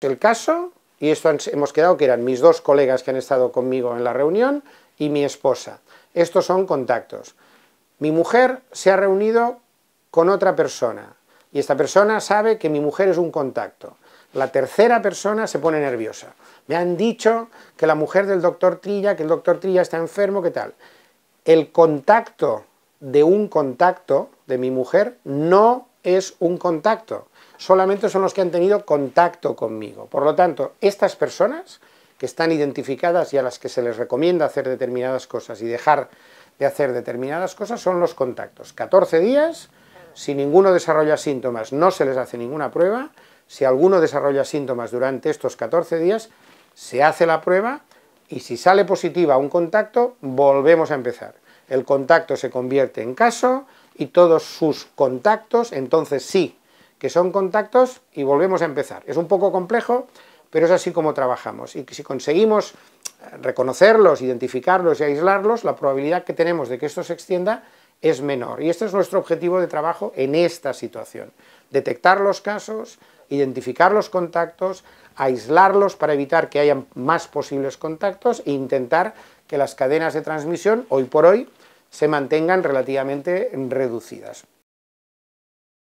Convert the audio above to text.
el caso, y esto hemos quedado que eran mis dos colegas que han estado conmigo en la reunión y mi esposa. Estos son contactos. Mi mujer se ha reunido con otra persona y esta persona sabe que mi mujer es un contacto. La tercera persona se pone nerviosa. Me han dicho que la mujer del doctor Trilla, que el doctor Trilla está enfermo, ¿qué tal? El contacto de un contacto de mi mujer no es un contacto, solamente son los que han tenido contacto conmigo. Por lo tanto, estas personas que están identificadas y a las que se les recomienda hacer determinadas cosas y dejar de hacer determinadas cosas son los contactos. 14 días, si ninguno desarrolla síntomas, no se les hace ninguna prueba. Si alguno desarrolla síntomas durante estos 14 días, se hace la prueba y si sale positiva un contacto, volvemos a empezar. El contacto se convierte en caso, y todos sus contactos, entonces sí, que son contactos y volvemos a empezar. Es un poco complejo, pero es así como trabajamos. Y si conseguimos eh, reconocerlos, identificarlos y aislarlos, la probabilidad que tenemos de que esto se extienda es menor. Y este es nuestro objetivo de trabajo en esta situación. Detectar los casos, identificar los contactos, aislarlos para evitar que haya más posibles contactos e intentar que las cadenas de transmisión, hoy por hoy, se mantengan relativamente reducidas.